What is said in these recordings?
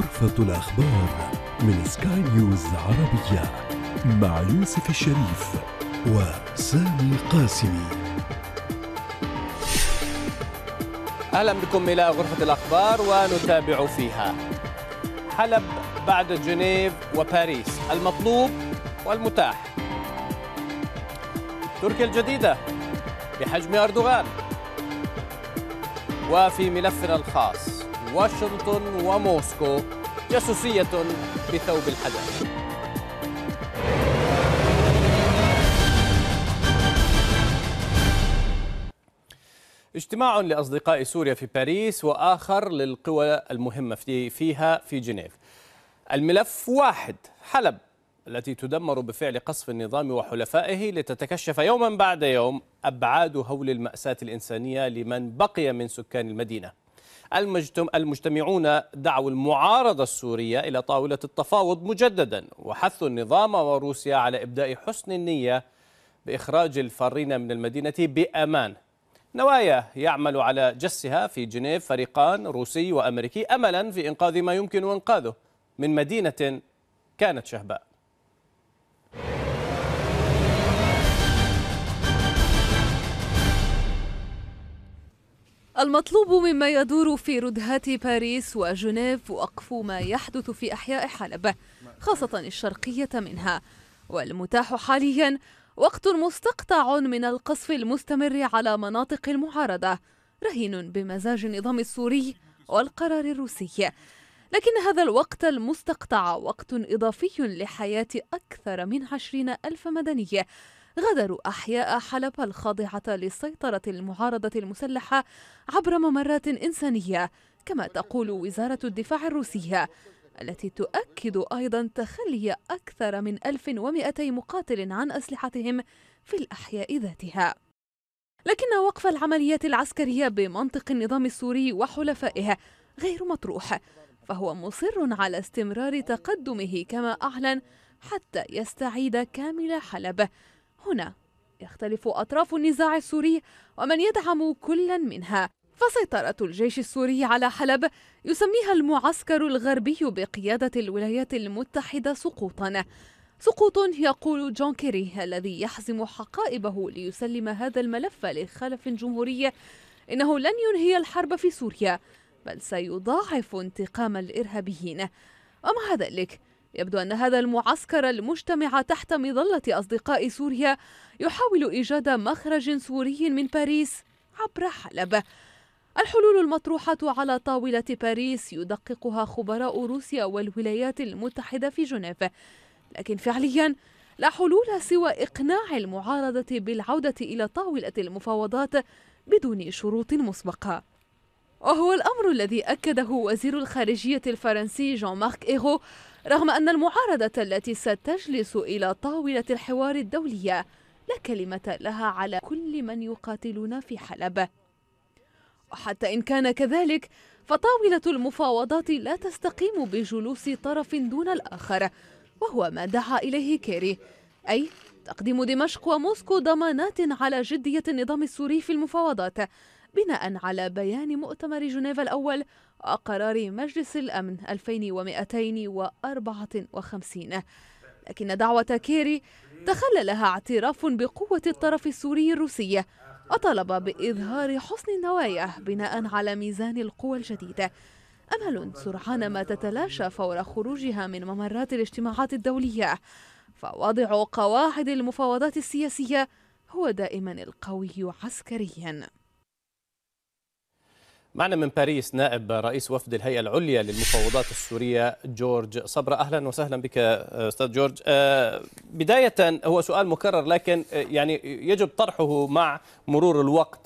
غرفة الأخبار من سكاي نيوز عربية مع يوسف الشريف وسامي قاسمي أهلا بكم إلى غرفة الأخبار ونتابع فيها حلب بعد جنيف وباريس المطلوب والمتاح تركيا الجديدة بحجم أردوغان وفي ملفنا الخاص واشنطن وموسكو جاسوسية بثوب الحدث اجتماع لأصدقاء سوريا في باريس وآخر للقوى المهمة فيها في جنيف الملف واحد حلب التي تدمر بفعل قصف النظام وحلفائه لتتكشف يوما بعد يوم أبعاد هول المأساة الإنسانية لمن بقي من سكان المدينة المجتمعون دعوا المعارضة السورية إلى طاولة التفاوض مجددا وحثوا النظام وروسيا على إبداء حسن النية بإخراج الفارين من المدينة بأمان نوايا يعمل على جسها في جنيف فريقان روسي وأمريكي أملا في إنقاذ ما يمكن إنقاذه من مدينة كانت شهباء المطلوب مما يدور في ردهات باريس وجنيف وقف ما يحدث في أحياء حلب خاصة الشرقية منها والمتاح حاليا وقت مستقطع من القصف المستمر على مناطق المعارضة رهين بمزاج النظام السوري والقرار الروسي لكن هذا الوقت المستقطع وقت إضافي لحياة أكثر من عشرين ألف مدني غادروا أحياء حلب الخاضعة لسيطرة المعارضة المسلحة عبر ممرات إنسانية كما تقول وزارة الدفاع الروسية التي تؤكد أيضا تخلي أكثر من 1200 مقاتل عن أسلحتهم في الأحياء ذاتها لكن وقف العمليات العسكرية بمنطق النظام السوري وحلفائه غير مطروح فهو مصر على استمرار تقدمه كما أعلن حتى يستعيد كامل حلب هنا يختلف أطراف النزاع السوري ومن يدعم كلا منها فسيطرة الجيش السوري على حلب يسميها المعسكر الغربي بقيادة الولايات المتحدة سقوطا سقوط يقول جون كيري الذي يحزم حقائبه ليسلم هذا الملف لخلف جمهوري إنه لن ينهي الحرب في سوريا بل سيضاعف انتقام الإرهابيين ومع ذلك يبدو أن هذا المعسكر المجتمع تحت مظلة أصدقاء سوريا يحاول إيجاد مخرج سوري من باريس عبر حلب الحلول المطروحة على طاولة باريس يدققها خبراء روسيا والولايات المتحدة في جنيف لكن فعليا لا حلول سوى إقناع المعارضة بالعودة إلى طاولة المفاوضات بدون شروط مسبقة وهو الأمر الذي أكده وزير الخارجية الفرنسي جان مارك إيغو رغم أن المعارضة التي ستجلس إلى طاولة الحوار الدولية لا كلمة لها على كل من يقاتلون في حلب وحتى إن كان كذلك فطاولة المفاوضات لا تستقيم بجلوس طرف دون الآخر وهو ما دعا إليه كيري أي تقديم دمشق وموسكو ضمانات على جدية النظام السوري في المفاوضات بناء على بيان مؤتمر جنيف الأول وقرار مجلس الأمن 2254 لكن دعوة كيري تخللها اعتراف بقوة الطرف السوري الروسي وطلب بإظهار حسن النوايا بناء على ميزان القوى الجديد أمل سرعان ما تتلاشى فور خروجها من ممرات الاجتماعات الدولية فوضع قواعد المفاوضات السياسية هو دائما القوي عسكريا معنا من باريس نائب رئيس وفد الهيئة العليا للمفاوضات السورية جورج صبرا أهلا وسهلا بك أستاذ جورج آه، بداية هو سؤال مكرر لكن آه، يعني يجب طرحه مع مرور الوقت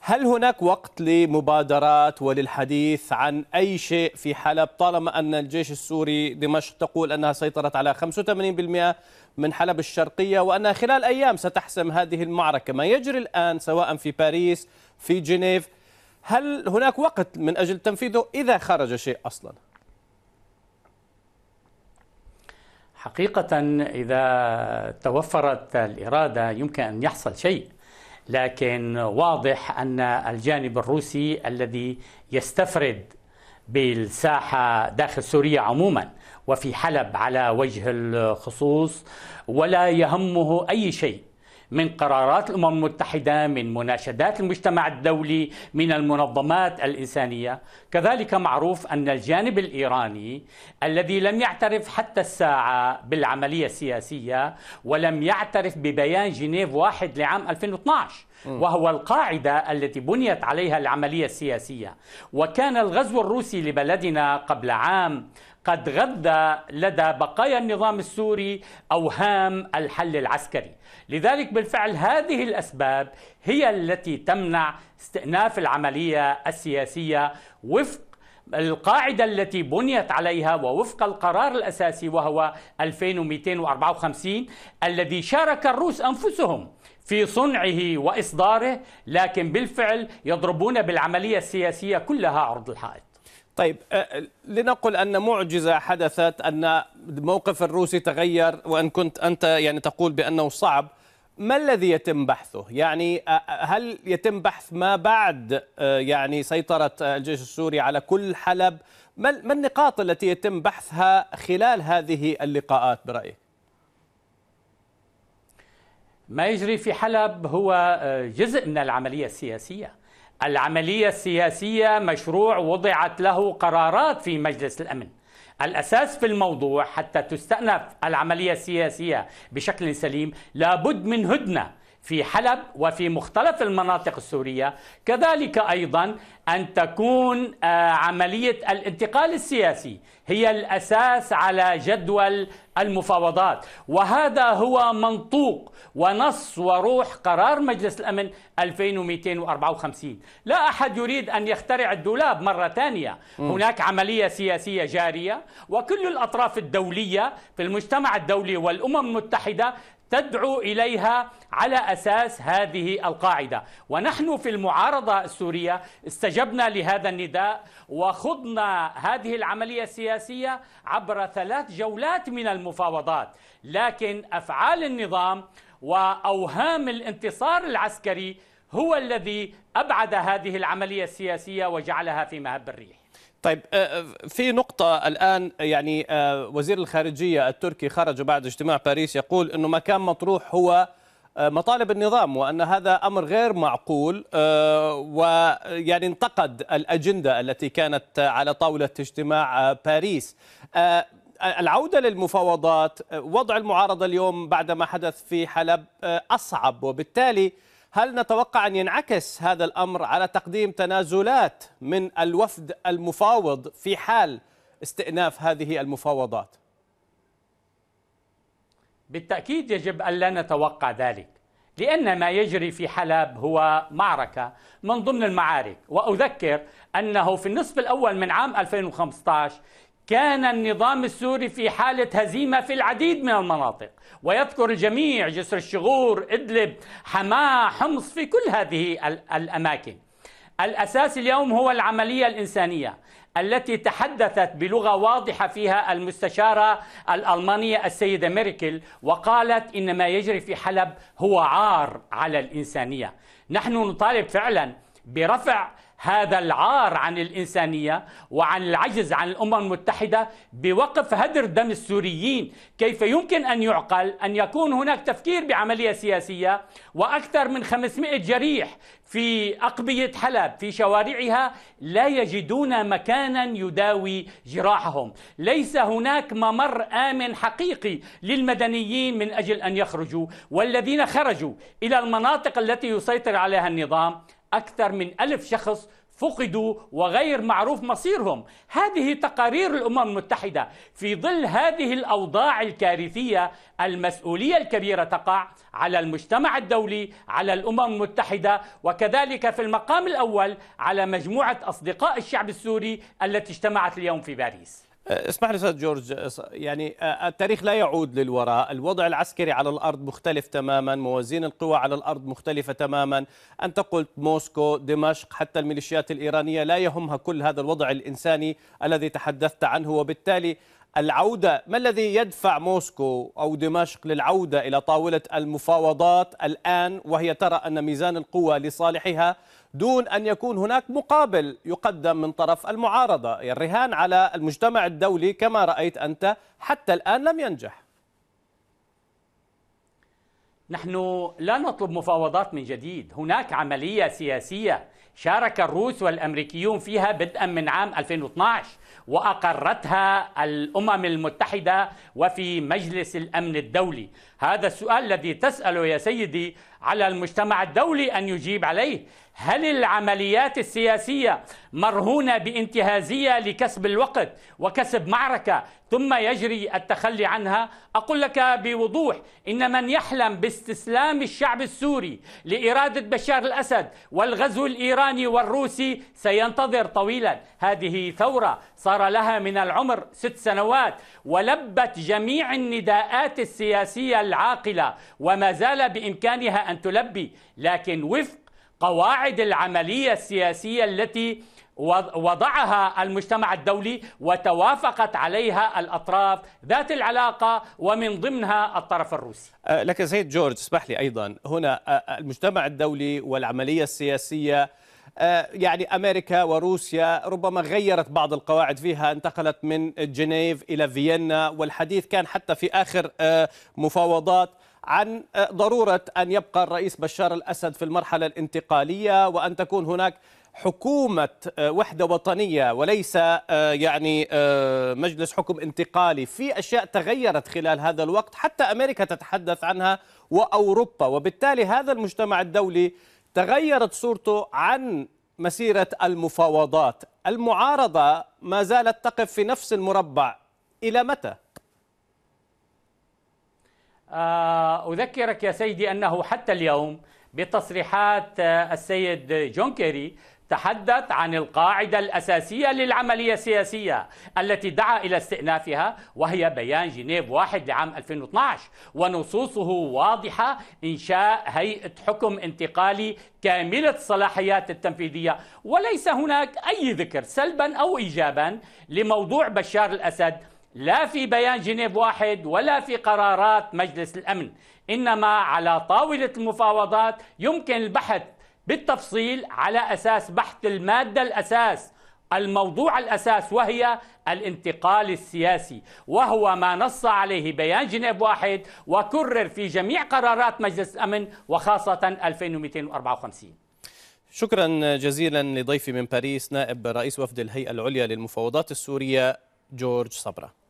هل هناك وقت لمبادرات وللحديث عن أي شيء في حلب طالما أن الجيش السوري دمشق تقول أنها سيطرت على 85% من حلب الشرقية وأنها خلال أيام ستحسم هذه المعركة ما يجري الآن سواء في باريس في جنيف هل هناك وقت من أجل تنفيذه إذا خرج شيء أصلا؟ حقيقة إذا توفرت الإرادة يمكن أن يحصل شيء لكن واضح أن الجانب الروسي الذي يستفرد بالساحة داخل سوريا عموما وفي حلب على وجه الخصوص ولا يهمه أي شيء من قرارات الامم المتحده من مناشدات المجتمع الدولي من المنظمات الانسانيه كذلك معروف ان الجانب الايراني الذي لم يعترف حتى الساعه بالعمليه السياسيه ولم يعترف ببيان جنيف واحد لعام 2012 وهو القاعدة التي بنيت عليها العملية السياسية وكان الغزو الروسي لبلدنا قبل عام قد غذى لدى بقايا النظام السوري أوهام الحل العسكري لذلك بالفعل هذه الأسباب هي التي تمنع استئناف العملية السياسية وفق القاعدة التي بنيت عليها ووفق القرار الأساسي وهو 2254 الذي شارك الروس أنفسهم في صنعه وإصداره لكن بالفعل يضربون بالعملية السياسية كلها عرض الحائط طيب أه، لنقل ان معجزه حدثت ان الموقف الروسي تغير وان كنت انت يعني تقول بانه صعب ما الذي يتم بحثه؟ يعني هل يتم بحث ما بعد يعني سيطرة الجيش السوري على كل حلب؟ ما النقاط التي يتم بحثها خلال هذه اللقاءات برأيك؟ ما يجري في حلب هو جزء من العملية السياسية العملية السياسية مشروع وضعت له قرارات في مجلس الأمن الأساس في الموضوع حتى تستأنف العملية السياسية بشكل سليم لابد من هدنة في حلب وفي مختلف المناطق السورية كذلك أيضا أن تكون آه، عملية الانتقال السياسي هي الأساس على جدول المفاوضات وهذا هو منطوق ونص وروح قرار مجلس الأمن 2254 لا أحد يريد أن يخترع الدولاب مرة ثانية هناك عملية سياسية جارية وكل الأطراف الدولية في المجتمع الدولي والأمم المتحدة تدعو اليها على اساس هذه القاعده، ونحن في المعارضه السوريه استجبنا لهذا النداء وخضنا هذه العمليه السياسيه عبر ثلاث جولات من المفاوضات، لكن افعال النظام واوهام الانتصار العسكري هو الذي ابعد هذه العمليه السياسيه وجعلها في مهب الريح. طيب آه، آه، في نقطة الآن يعني آه، وزير الخارجية التركي خرج بعد اجتماع باريس يقول أنه ما كان مطروح هو مطالب النظام وأن هذا أمر غير معقول ويعني انتقد الأجندة التي كانت على طاولة اجتماع باريس العودة للمفاوضات وضع المعارضة اليوم بعد ما حدث في حلب أصعب وبالتالي هل نتوقع أن ينعكس هذا الأمر على تقديم تنازلات من الوفد المفاوض في حال استئناف هذه المفاوضات؟ بالتأكيد يجب ألا نتوقع ذلك لأن ما يجري في حلب هو معركة من ضمن المعارك وأذكر أنه في النصف الأول من عام 2015 كان النظام السوري في حالة هزيمة في العديد من المناطق ويذكر الجميع جسر الشغور إدلب حماة حمص في كل هذه الأماكن الأساس اليوم هو العملية الإنسانية التي تحدثت بلغة واضحة فيها المستشارة الألمانية السيدة ميركل وقالت إن ما يجري في حلب هو عار على الإنسانية نحن نطالب فعلا برفع هذا العار عن الإنسانية وعن العجز عن الأمم المتحدة بوقف هدر دم السوريين كيف يمكن أن يعقل أن يكون هناك تفكير بعملية سياسية وأكثر من 500 جريح في أقبية حلب في شوارعها لا يجدون مكانا يداوي جراحهم ليس هناك ممر آمن حقيقي للمدنيين من أجل أن يخرجوا والذين خرجوا إلى المناطق التي يسيطر عليها النظام أكثر من ألف شخص فقدوا وغير معروف مصيرهم هذه تقارير الامم المتحده في ظل هذه الاوضاع الكارثيه المسؤوليه الكبيره تقع على المجتمع الدولي على الامم المتحده وكذلك في المقام الاول على مجموعه اصدقاء الشعب السوري التي اجتمعت اليوم في باريس آه، اسمح لي استاذ جورج آه، يعني آه، التاريخ لا يعود للوراء، الوضع العسكري على الارض مختلف تماما، موازين القوى على الارض مختلفه تماما، انت قلت موسكو، دمشق، حتى الميليشيات الايرانيه لا يهمها كل هذا الوضع الانساني الذي تحدثت عنه، وبالتالي العوده، ما الذي يدفع موسكو او دمشق للعوده الى طاوله المفاوضات الان وهي ترى ان ميزان القوى لصالحها دون أن يكون هناك مقابل يقدم من طرف المعارضة الرهان على المجتمع الدولي كما رأيت أنت حتى الآن لم ينجح نحن لا نطلب مفاوضات من جديد هناك عملية سياسية شارك الروس والأمريكيون فيها بدءا من عام 2012 وأقرتها الأمم المتحدة وفي مجلس الأمن الدولي هذا السؤال الذي تسأله يا سيدي على المجتمع الدولي ان يجيب عليه هل العمليات السياسيه مرهونه بانتهازيه لكسب الوقت وكسب معركه ثم يجري التخلي عنها اقول لك بوضوح ان من يحلم باستسلام الشعب السوري لاراده بشار الاسد والغزو الايراني والروسي سينتظر طويلا هذه ثوره صار لها من العمر ست سنوات ولبت جميع النداءات السياسيه العاقله وما زال بامكانها ان أن تلبي لكن وفق قواعد العملية السياسية التي وضعها المجتمع الدولي وتوافقت عليها الأطراف ذات العلاقة ومن ضمنها الطرف الروسي أه، لك سيد جورج اسمح لي أيضا هنا أه، المجتمع الدولي والعملية السياسية أه، يعني أمريكا وروسيا ربما غيرت بعض القواعد فيها انتقلت من جنيف إلى فيينا والحديث كان حتى في آخر مفاوضات عن ضرورة أن يبقى الرئيس بشار الأسد في المرحلة الانتقالية وأن تكون هناك حكومة آه، وحدة وطنية وليس آه، يعني آه، مجلس حكم انتقالي في أشياء تغيرت خلال هذا الوقت حتى أمريكا تتحدث عنها وأوروبا وبالتالي هذا المجتمع الدولي تغيرت صورته عن مسيرة المفاوضات المعارضة ما زالت تقف في نفس المربع إلى متى؟ آه، أذكرك يا سيدي أنه حتى اليوم بتصريحات آه، السيد جون كيري تحدث عن القاعدة الأساسية للعملية السياسية التي دعا إلى استئنافها وهي بيان جنيف واحد لعام 2012 ونصوصه واضحة إنشاء هيئة حكم انتقالي كاملة الصلاحيات التنفيذية وليس هناك أي ذكر سلبا أو إيجابا لموضوع بشار الأسد لا في بيان جنيف واحد ولا في قرارات مجلس الامن انما على طاوله المفاوضات يمكن البحث بالتفصيل على اساس بحث الماده الاساس الموضوع الاساس وهي الانتقال السياسي وهو ما نص عليه بيان جنيف واحد وكرر في جميع قرارات مجلس الامن وخاصه 2254 شكرا جزيلا لضيفي من باريس نائب رئيس وفد الهيئه العليا للمفاوضات السوريه جورج صبره